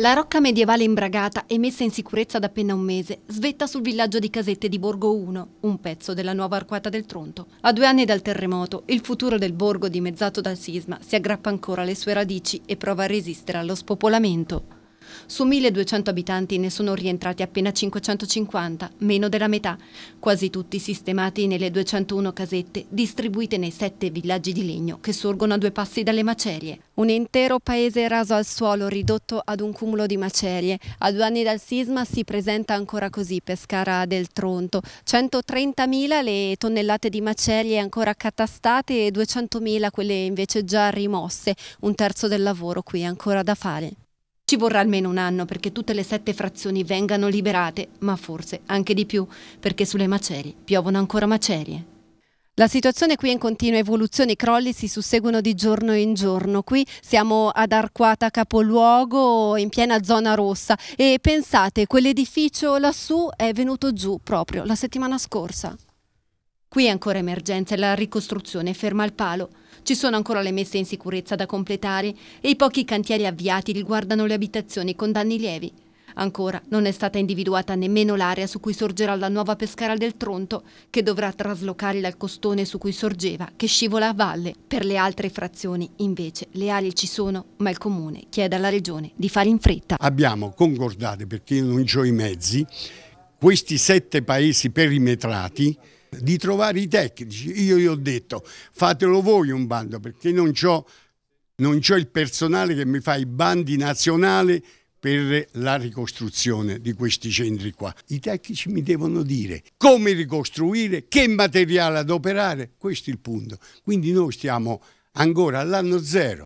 La rocca medievale imbragata e messa in sicurezza da appena un mese svetta sul villaggio di Casette di Borgo 1, un pezzo della nuova arcuata del Tronto. A due anni dal terremoto, il futuro del borgo dimezzato dal sisma si aggrappa ancora alle sue radici e prova a resistere allo spopolamento. Su 1200 abitanti ne sono rientrati appena 550, meno della metà, quasi tutti sistemati nelle 201 casette distribuite nei sette villaggi di legno che sorgono a due passi dalle macerie. Un intero paese raso al suolo, ridotto ad un cumulo di macerie. A due anni dal sisma si presenta ancora così Pescara del Tronto. 130.000 le tonnellate di macerie ancora catastate e 200.000 quelle invece già rimosse. Un terzo del lavoro qui ancora da fare. Ci vorrà almeno un anno perché tutte le sette frazioni vengano liberate, ma forse anche di più, perché sulle macerie piovono ancora macerie. La situazione qui è in continua evoluzione, i crolli si susseguono di giorno in giorno. Qui siamo ad Arquata Capoluogo, in piena zona rossa e pensate, quell'edificio lassù è venuto giù proprio la settimana scorsa. Qui è ancora emergenza e la ricostruzione ferma al palo. Ci sono ancora le messe in sicurezza da completare e i pochi cantieri avviati riguardano le abitazioni con danni lievi. Ancora non è stata individuata nemmeno l'area su cui sorgerà la nuova pescara del Tronto, che dovrà traslocare dal costone su cui sorgeva, che scivola a valle. Per le altre frazioni, invece, le aree ci sono, ma il Comune chiede alla Regione di fare in fretta. Abbiamo concordato, perché io non ho i mezzi, questi sette paesi perimetrati di trovare i tecnici. Io gli ho detto fatelo voi un bando perché non ho non c'ho il personale che mi fa i bandi nazionali per la ricostruzione di questi centri qua. I tecnici mi devono dire come ricostruire, che materiale adoperare, questo è il punto. Quindi noi stiamo ancora all'anno zero.